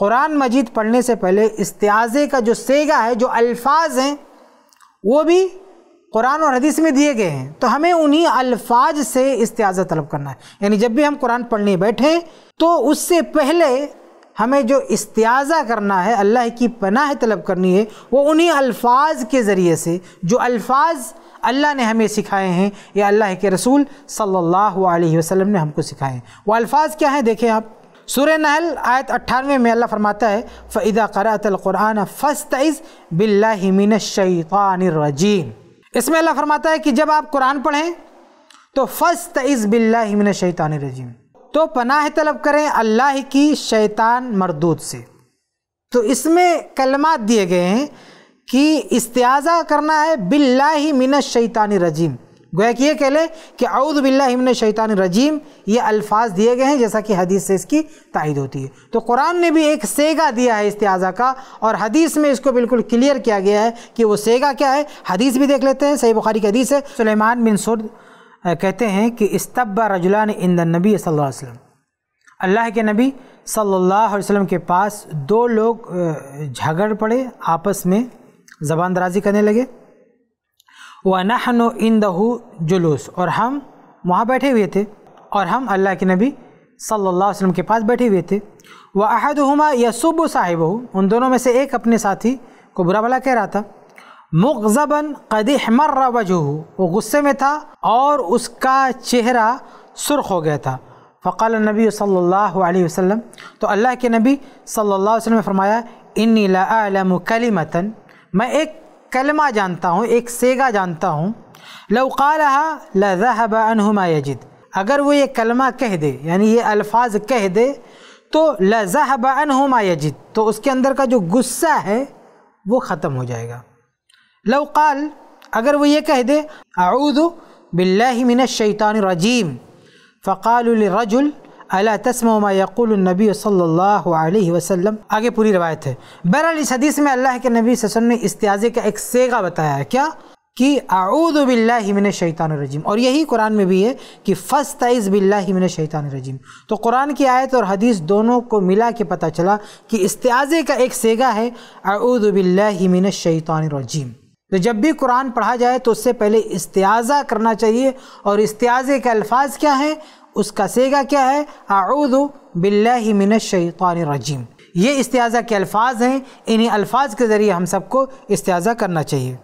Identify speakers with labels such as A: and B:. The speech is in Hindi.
A: कुरान मजीद पढ़ने से पहले इस्तियाज़े का जो सेगा है जो अल्फाज हैं वो भी कुरान और हदीस में दिए गए हैं तो हमें उन्हीं अल्फाज से इस्तियाज़ा तलब करना है यानी जब भी हम कुरान पढ़ने बैठें तो उससे पहले हमें जो इस्तियाज़ा करना है अल्लाह की पनाह तलब करनी है वो उन्हीं अल्फाज के ज़रिए से जो अल्फाज अल्लाह ने हमें सिखाए हैं या अल्लाह के रसूल सल्लल्लाहु अलैहि वसल्लम ने हमको सिखाए हैं वो अल्फाज क्या हैं देखें आप सुर नहल आयत अट्ठानवे में अल्लाह फरमाता है फ़ैदा करातलक़ुरान फ़स्त बिल्लामिन शैतानरजीम इसमें अल्लाह फरमाता है कि जब आप कुरान पढ़ें तो फ़स्तज़ बिल्लामिन रजीम तो पनाह तलब करें अल्लाह की शैतान मरदूद से तो इसमें कलमात दिए गए हैं कि इस्तेज़ा करना है बिल्ला मिन शैतान रजीम गोया कि ये कह लें कि अउदबिल्लामन शैतान रजीम ये अल्फाज दिए गए हैं जैसा कि हदीस से इसकी तायद होती है तो कुरान ने भी एक सेगा दिया है इस्तेज़ा का और हदीस में इसको बिल्कुल क्लियर किया गया है कि वो सेगा क्या है हदीस भी देख लेते हैं सही बुखारी की हदीस है सलेमान बिन सुर कहते हैं कि इस्तब्बा रजुला ने इंद नबी सल्ला अल्लाह के नबी सल्ला वसम के पास दो लोग झगड़ पड़े आपस में ज़बान दराजी करने लगे व नहन इन दहू जुलूस और हम वहाँ बैठे हुए थे और हम अल्लाह के नबी सल्लल्लाहु अलैहि वसल्लम के पास बैठे हुए थे व हुमा यसुब साहिब उन दोनों में से एक अपने साथी को बुरा भला कह रहा था मुगजबन कदी मर्र वजह वो गुस्से में था और उसका चेहरा सुर्ख हो गया था फ़क़ाल नबी सल्लल्लाहु अलैहि वसल्लम तो अल्लाह के नबी सल्लल्लाहु अलैहि वसल्लम ने फरमाया इन लाम मतन मैं एक कलमा जानता हूँ एक सेगा जानता हूँ लौका लहब अनहुमा यजिद अगर वो ये कलमा कह दे यानी ये अल्फाज कह दे तो लहब अनहुमा यजिद तो उसके अंदर का जो गुस्सा है वो ख़त्म हो जाएगा लौकाल अगर वो ये कह दे आऊद बिल्लामिन शैतान रजीम फ़काल रजुल अला तस्मा यकुल नबी सल्लल्लाहु अलैहि वसल्लम आगे पूरी रवायत है बहरहाल इस हदीस में अल्लाह के नबी वसल्लम ने इस्तियाजे का एक सेगा बताया है क्या कि आऊदबिल्लामिन शैतान रजीम और यही कुरान में भी है कि फ़स तइज़ बिल्लामिन शैतान रजीम तो कुरान की आयत और हदीस दोनों को मिला के पता चला कि इस्तियाजे का एक सेगा है आऊदबिल्लामिन शैतान रजीम तो जब भी कुरान पढ़ा जाए तो उससे पहले इस्तियाजा करना चाहिए और इस्तियाजे के अल्फाज क्या हैं उसका सेगा क्या है आऊद बिल्लामिनशैतरजीम ये इस्तेज़ा के अल्फाज हैं इन्हीं अल्फाज के ज़रिए हम सबको इस्तेज़ा करना चाहिए